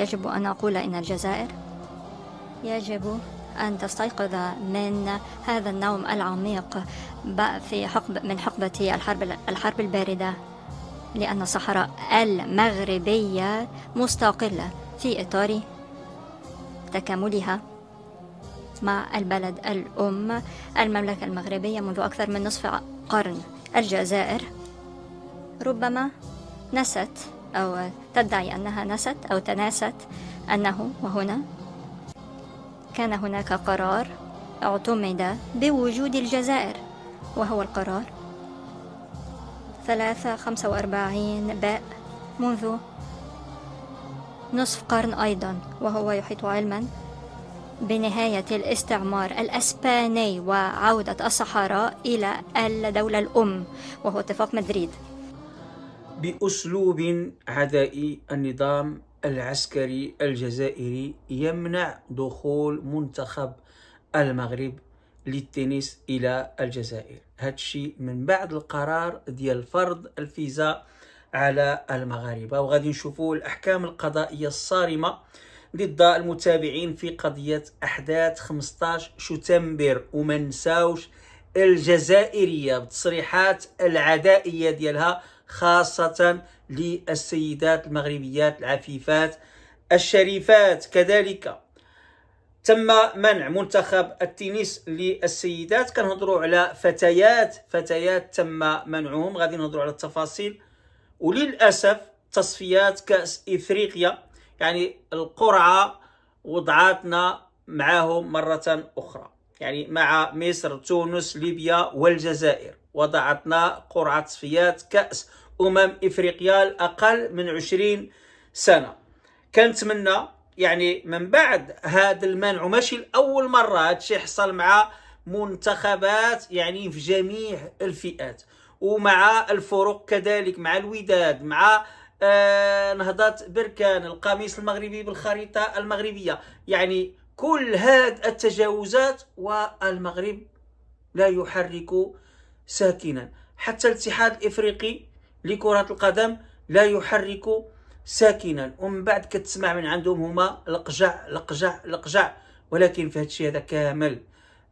يجب أن أقول إن الجزائر يجب أن تستيقظ من هذا النوم العميق في حقب من حقبة الحرب الحرب الباردة لأن الصحراء المغربية مستقلة في إطار تكاملها مع البلد الأم المملكة المغربية منذ أكثر من نصف قرن الجزائر ربما نست أو تدعي أنها نست أو تناست أنه وهنا كان هناك قرار اعتمد بوجود الجزائر وهو القرار 345 باء منذ نصف قرن أيضا وهو يحيط علما بنهاية الاستعمار الأسباني وعودة الصحراء إلى الدولة الأم وهو اتفاق مدريد بأسلوب عدائي النظام العسكري الجزائري يمنع دخول منتخب المغرب للتنس الى الجزائر هادشي من بعد القرار ديال فرض الفيزا على المغاربه وغادي نشوفوا الاحكام القضائيه الصارمه ضد المتابعين في قضيه احداث 15 شتنبر وما نساوش الجزائرية بتصريحات العدائية ديالها خاصة للسيدات المغربيات العفيفات الشريفات كذلك تم منع منتخب التنس للسيدات كنهضروا على فتيات فتيات تم منعهم غادي نهضروا على التفاصيل وللاسف تصفيات كاس افريقيا يعني القرعه وضعاتنا معهم مره اخرى يعني مع مصر تونس ليبيا والجزائر وضعتنا قرعة تصفيات كأس أمم إفريقيا الأقل من 20 سنة كنتمنى يعني من بعد هذا المنع وماشي الأول مرة هادشي حصل مع منتخبات يعني في جميع الفئات ومع الفرق كذلك مع الوداد مع آه نهضة بركان القميص المغربي بالخريطة المغربية يعني كل هذه التجاوزات والمغرب لا يحرك ساكنا حتى الاتحاد الافريقي لكرة القدم لا يحرك ساكنا ومن بعد كتسمع من عندهم هما القجع القجع القجع ولكن في هذا الشيء هذا كامل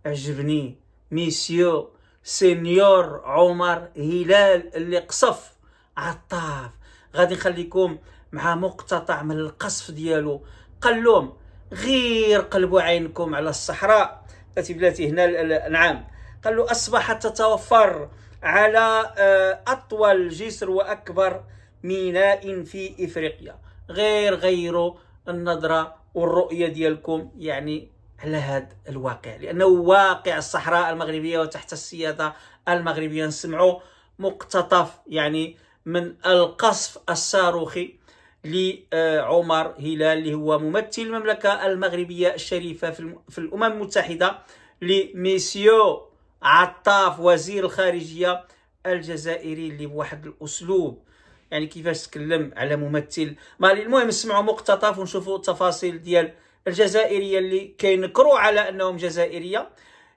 عجبني ميسيو سينيور عمر هلال اللي قصف عطاف غادي نخليكم مع مقتطع من القصف ديالو قال لهم غير قلبوا عينكم على الصحراء التي بلاتي هنا نعم قال له أصبحت تتوفر على آه، أطول جسر وأكبر ميناء في إفريقيا غير غيروا النظرة والرؤية ديالكم يعني على هذا الواقع لأنه واقع الصحراء المغربية وتحت السيادة المغربية نسمعوا مقتطف يعني من القصف الصاروخي لعمر هلال اللي هو ممثل المملكة المغربية الشريفة في الأمم المتحدة لميسيو عطاف وزير الخارجية الجزائري اللي بواحد الأسلوب يعني كيفاش تكلم على ممثل مالي المهم نسمعوا مقتطف ونشوفوا التفاصيل ديال الجزائرية اللي كينكروا على أنهم جزائرية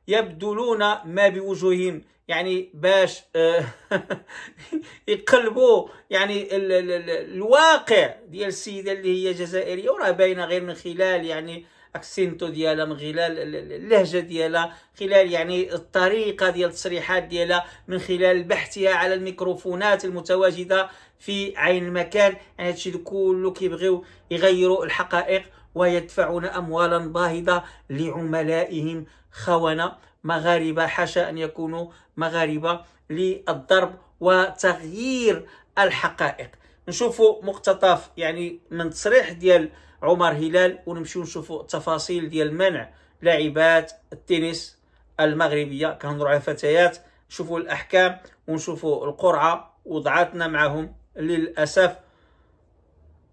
يبذلون ما بوجوههم يعني باش آه، يقلبوا يعني ال ال ال الواقع ديال السيده اللي هي جزائريه وراه باينه غير من خلال يعني اكسنتو ديالها من خلال اللهجه ديالها خلال يعني الطريقه ديال التصريحات ديالها من خلال بحثها على الميكروفونات المتواجده في عين المكان يعني هادشي كله كيبغيو يغيروا الحقائق ويدفعون اموالا باهظه لعملائهم خونه مغاربة حاشا أن يكونوا مغاربة للضرب وتغيير الحقائق نشوفوا مقتطف يعني من تصريح ديال عمر هلال ونمشيو نشوفوا تفاصيل ديال منع لاعبات التنس المغربيه كنهضروا على فتيات نشوفوا الاحكام ونشوفوا القرعه وضعاتنا معهم للاسف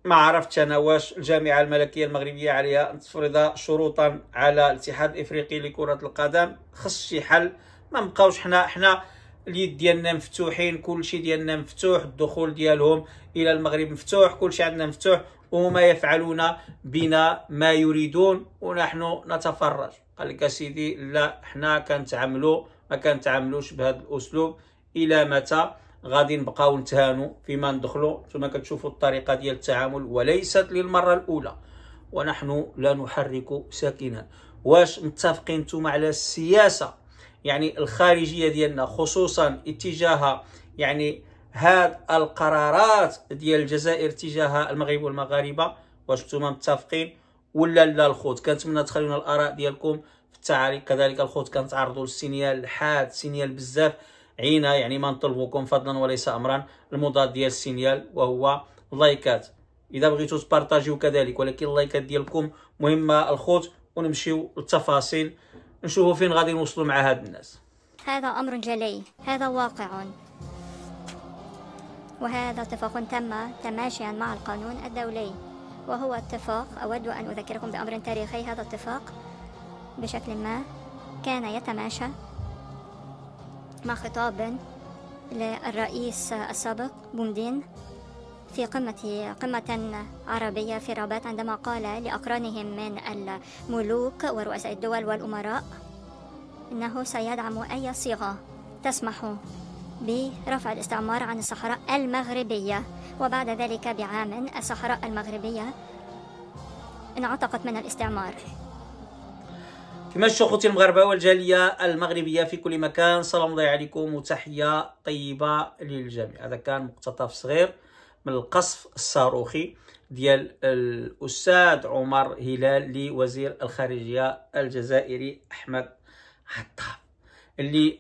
ما عرفتش انا واش الجامعه الملكيه المغربيه عليها ان تفرض شروطا على الاتحاد الافريقي لكره القدم خص شي حل ما نبقاوش حنا حنا اليد ديالنا مفتوحين كلشي ديالنا مفتوح الدخول ديالهم الى المغرب مفتوح كلشي عندنا مفتوح وهما يفعلون بنا ما يريدون ونحن نتفرج قال لك سيدي لا حنا كنتعاملوا ما كنتعاملوش بهذا الاسلوب الى متى غادي نبقاو نتهانوا فيما ندخلوا نتوما كتشوفوا الطريقه ديال التعامل وليست للمره الاولى ونحن لا نحرك ساكنا واش متفقين نتوما على السياسه يعني الخارجيه ديالنا خصوصا اتجاه يعني هاد القرارات ديال الجزائر تجاه المغرب والمغاربه واش نتوما متفقين ولا لا الخوت كنتمنى تخليونا الاراء ديالكم في التعاليق كذلك الخوت كنتعرضوا للسينيال حاد سينيال بزاف عينا يعني ما نطلبوكم فضلا وليس امرا المضاد ديال السينيال وهو لايكات اذا بغيتو تبارطاجيو كذلك ولكن اللايكات ديالكم مهمه الخوت ونمشيو للتفاصيل نشوفوا فين غادي نوصلوا مع هاد الناس هذا امر جلي هذا واقع وهذا اتفاق تم تماشيا مع القانون الدولي وهو اتفاق أود أن أذكركم بأمر تاريخي هذا اتفاق بشكل ما كان يتماشى مع خطاب للرئيس السابق بومدين في قمة قمة عربية في رباط عندما قال لأقرانهم من الملوك ورؤساء الدول والأمراء إنه سيدعم أي صيغة تسمح برفع الاستعمار عن الصحراء المغربية وبعد ذلك بعام الصحراء المغربية انعتقت من الاستعمار كما خوتي المغاربه والجاليه المغربيه في كل مكان سلام الله عليكم وتحيه طيبه للجميع هذا كان مقتطف صغير من القصف الصاروخي ديال الاستاذ عمر هلال لوزير الخارجيه الجزائري احمد عطاب اللي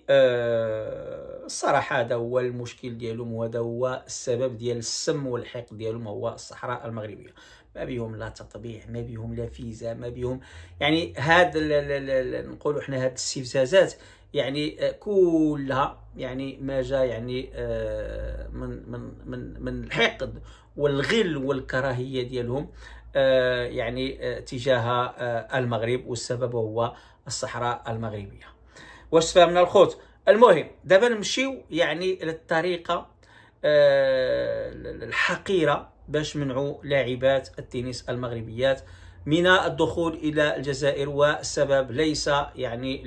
الصراحه آه، هذا هو المشكل ديالهم وهذا هو السبب ديال السم والحقد ديالهم هو الصحراء المغربيه ما بيهم لا تطبيع ما بيهم لا فيزا ما بيهم يعني هاد نقولوا حنا هاد الاستفزازات يعني كلها يعني ما جا يعني آه، من من من من الحقد والغل والكراهيه ديالهم آه، يعني آه، تجاه المغرب والسبب هو الصحراء المغربيه واش فهمنا الخوت المهم دابا نمشيو يعني للطريقه الحقيره باش منعوا لاعبات التنس المغربيات من الدخول الى الجزائر والسبب ليس يعني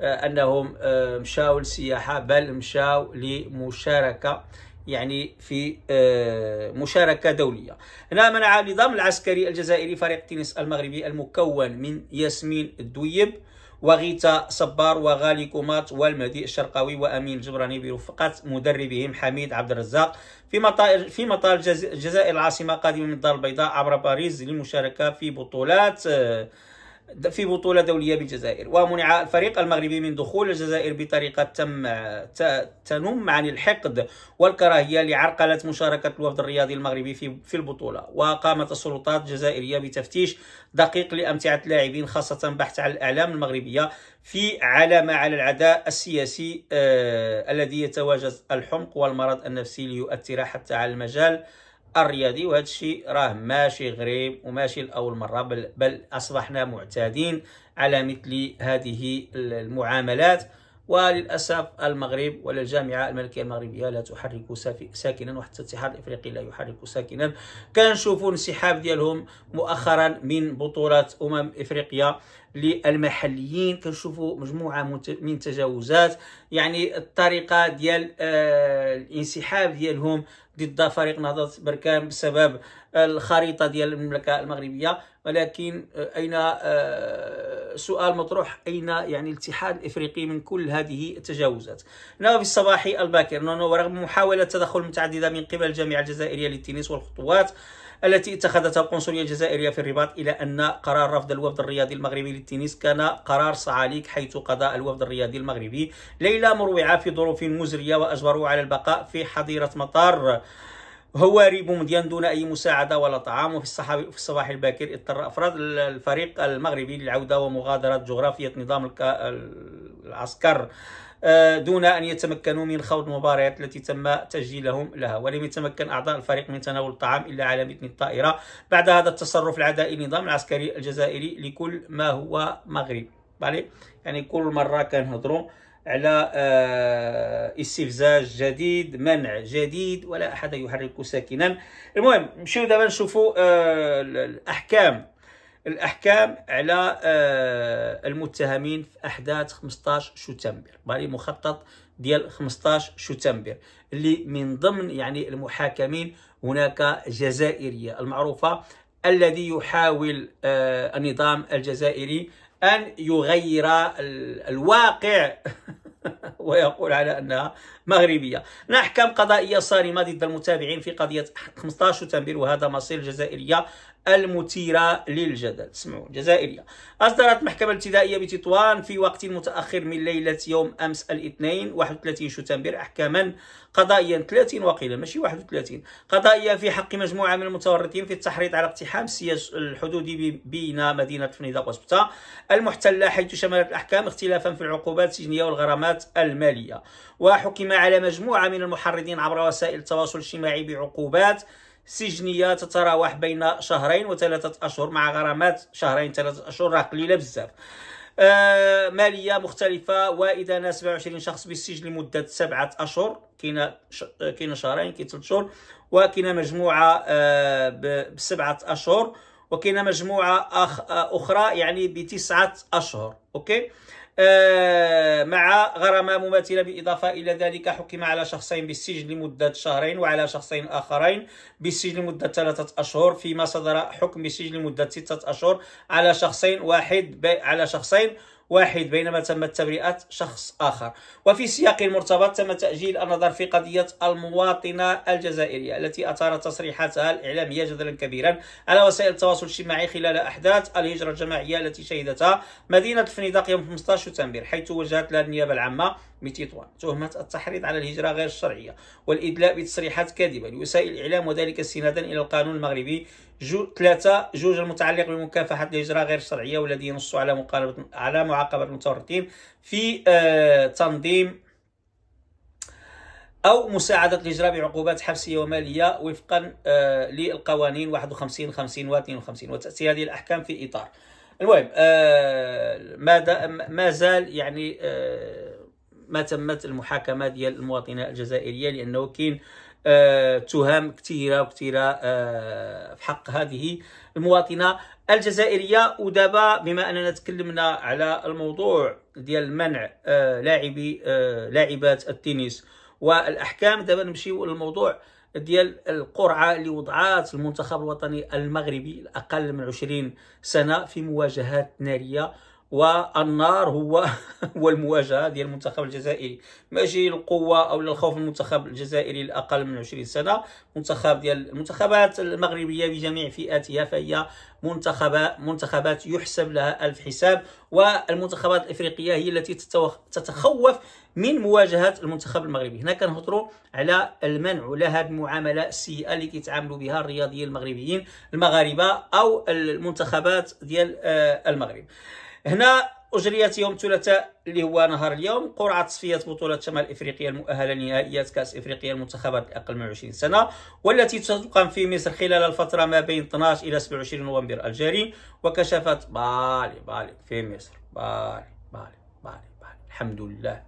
لانهم آه، آه، مشاو للسياحه بل مشاو لمشاركه يعني في آه، مشاركة دولية هنا منع النظام العسكري الجزائري فريق التنس المغربي المكون من ياسمين الدويب وغيتا صبار وغالي كومات والمديء الشرقاوي وامين الجبراني برفقه مدربهم حميد عبد الرزاق في مطار في مطار الجزائر العاصمه قادمه من الدار البيضاء عبر باريس للمشاركه في بطولات آه، في بطولة دولية بالجزائر ومنع الفريق المغربي من دخول الجزائر بطريقة تم تنم عن الحقد والكراهية لعرقلة مشاركة الوفد الرياضي المغربي في في البطولة وقامت السلطات الجزائرية بتفتيش دقيق لأمتعة اللاعبين خاصة بحث عن الأعلام المغربية في علامة على العداء السياسي آه الذي يتواجد الحمق والمرض النفسي ليؤثر حتى على المجال الرياضي وهذا الشيء راه ماشي غريب وماشي لاول مره بل, بل اصبحنا معتادين على مثل هذه المعاملات وللأسف المغرب ولا الجامعة الملكية المغربية لا تحرك ساكنا وحتى الاتحاد الإفريقي لا يحرك ساكنا كنشوفوا انسحاب ديالهم مؤخرا من بطولة أمم إفريقيا للمحليين كنشوفوا مجموعه من تجاوزات يعني الطريقه ديال آه، الانسحاب ديالهم ضد فريق نهضه بركان بسبب آه، الخريطه ديال المملكه المغربيه ولكن آه، أين آه، سؤال مطروح أين يعني الاتحاد الإفريقي من كل هذه التجاوزات في الصباحي الباكر نونو ورغم محاولة تدخل متعددة من قبل الجامعة الجزائرية للتنس والخطوات التي اتخذتها القنصلية الجزائرية في الرباط إلى أن قرار رفض الوفد الرياضي المغربي للتنس كان قرار صعاليك حيث قضى الوفد الرياضي المغربي ليلة مروعة في ظروف مزرية وأجبروه على البقاء في حظيرة مطار هو ريبوند دون أي مساعدة ولا طعام وفي, في الصباح الباكر اضطر أفراد الفريق المغربي للعودة ومغادرة جغرافية نظام العسكر آه، دون أن يتمكنوا من خوض المباريات التي تم تسجيلهم لها ولم يتمكن أعضاء الفريق من تناول الطعام إلا على متن الطائرة بعد هذا التصرف العدائي النظام العسكري الجزائري لكل ما هو مغربي يعني كل مرة كنهضروا على آه، استفزاز جديد منع جديد ولا أحد يحرك ساكنا المهم نمشيو دابا نشوفوا آه، الأحكام الأحكام على آه، المتهمين في أحداث 15 شتنبر بالي مخطط ديال 15 شتنبر اللي من ضمن يعني المحاكمين هناك جزائرية المعروفة الذي يحاول النظام الجزائري أن يغير الواقع ويقول على أنها مغربية نحكم قضائية صارمة ضد المتابعين في قضية 15 تنبير وهذا مصير الجزائرية المثيرة للجدل اسمعوا الجزائرية أصدرت محكمة الابتدائية بتطوان في وقت متأخر من ليلة يوم أمس الاثنين 31 شتنبر أحكاما قضائيا 30 وقيلا ماشي 31 قضائيا في حق مجموعة من المتورطين في التحريض على اقتحام السياج الحدودي بين مدينة فنيدق وسبتة المحتلة حيث شملت الأحكام اختلافا في العقوبات السجنية والغرامات المالية وحكم على مجموعة من المحرضين عبر وسائل التواصل الاجتماعي بعقوبات سجنيه تتراوح بين شهرين وثلاثه اشهر مع غرامات شهرين ثلاثه اشهر راه قليله بزاف آه ماليه مختلفه واذا ناس 27 شخص بالسجن لمده سبعه اشهر كاين كاين شهرين كاين ثلاث شهور وكاين مجموعه آه بسبعه اشهر وكاين مجموعه أخ آه، اخرى يعني بتسعه اشهر اوكي آه، مع غرامة مماثلة بالإضافة إلى ذلك حكم على شخصين بالسجن لمدة شهرين وعلى شخصين آخرين بالسجن لمدة ثلاثة أشهر فيما صدر حكم بالسجن لمدة ستة أشهر على شخصين واحد على شخصين واحد بينما تم تبرئة شخص آخر وفي سياق مرتبط تم تأجيل النظر في قضية المواطنة الجزائرية التي أثارت تصريحاتها الإعلامية جدلا كبيرا على وسائل التواصل الاجتماعي خلال أحداث الهجرة الجماعية التي شهدتها مدينة الفنيدق يوم 15 سبتمبر حيث وجهت لها النيابة العامة ميتيطوان تهمة التحريض على الهجرة غير الشرعية والإدلاء بتصريحات كاذبة لوسائل الإعلام وذلك استنادا إلى القانون المغربي جو ثلاثة جوج المتعلق بمكافحة الهجرة غير الشرعية والذي ينص على مقاربة على معاقبة المتورطين في آه تنظيم أو مساعدة الهجرة بعقوبات حبسية ومالية وفقا آه للقوانين 51 50 و 52 وتأتي هذه الأحكام في إطار المهم آه ماذا ما زال يعني آه ما تمت المحاكمه ديال المواطنه الجزائريه لانه كاين آه تهم كثيره وكثيره آه في حق هذه المواطنه الجزائريه ودابا بما اننا تكلمنا على الموضوع ديال منع آه لاعبي آه، لاعبات التنس والاحكام دابا نمشيو للموضوع ديال القرعه اللي وضعات المنتخب الوطني المغربي الاقل من 20 سنه في مواجهات ناريه والنار هو هو المواجهه ديال المنتخب الجزائري ماشي القوه او الخوف من المنتخب الجزائري الاقل من 20 سنه منتخب ديال المنتخبات المغربيه بجميع فئاتها فهي منتخبات منتخبات يحسب لها الف حساب والمنتخبات الافريقيه هي التي تتخوف من مواجهه المنتخب المغربي هنا كنهضروا على المنع لها المعامله السيئه اللي كيتعاملوا بها الرياضيين المغربيين المغاربه او المنتخبات ديال آه، المغرب هنا اجريت يوم الثلاثاء اللي هو نهار اليوم قرعه تصفيه بطوله شمال افريقيا المؤهله لنهائيات كاس افريقيا المنتخبات الاقل من 20 سنه والتي ستقام في مصر خلال الفتره ما بين 12 الى 27 نوفمبر الجاري وكشفت بالي بالي في مصر بالي بالي بالي بالي الحمد لله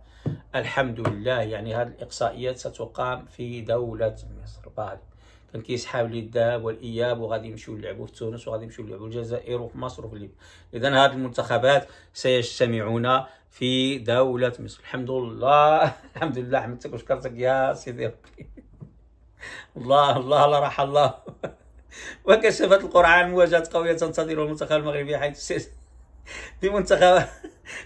الحمد لله يعني هذه الاقصائيات ستقام في دوله مصر بالي كان كيسحاب لي الذهب والاياب وغادي يمشيو يلعبوا في تونس وغادي يمشيو يلعبوا الجزائر وفي مصر وفي ليبيا اذا هذه المنتخبات سيجتمعون في دوله مصر الحمد لله الحمد لله حمدتك وشكرتك يا سيدي ربي الله الله لا راح الله وكشفت القرعه مواجهه قويه تنتظر المنتخب المغربي حيث منتخب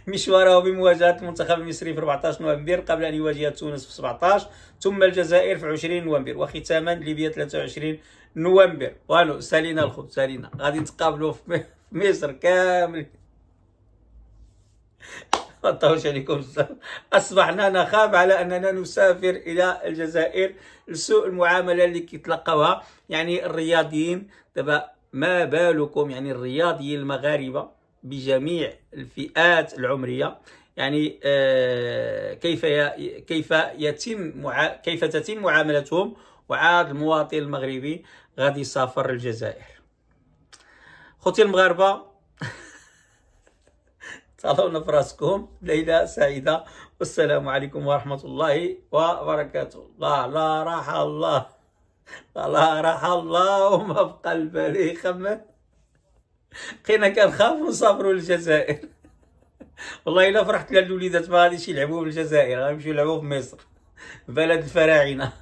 مشواره بمواجهة المنتخب المصري في 14 نوفمبر قبل أن يواجه تونس في 17 ثم الجزائر في 20 نوفمبر وختاما ليبيا 23 نوفمبر والو سالينا الخبز سالينا غادي نتقابلوا في مصر كامل ما عليكم اصبحنا نخاف على اننا نسافر الى الجزائر لسوء المعامله اللي كيتلقاوها يعني الرياضيين دابا ما بالكم يعني الرياضيين المغاربه بجميع الفئات العمريه يعني آه، كيف كيف يتم كيف تتم معاملتهم وعاد المواطن المغربي غادي يسافر للجزائر خوتي المغاربه تهلاونا نفراسكم ليله سعيده والسلام عليكم ورحمه الله وبركاته لا لا راح الله لا راح الله وما بقى البالي خمن بقينا كنخافوا نسافروا للجزائر والله الا فرحت لهاد الوليدات ما غاديش يلعبوا في الجزائر غيمشيو يلعبوا في مصر بلد الفراعنه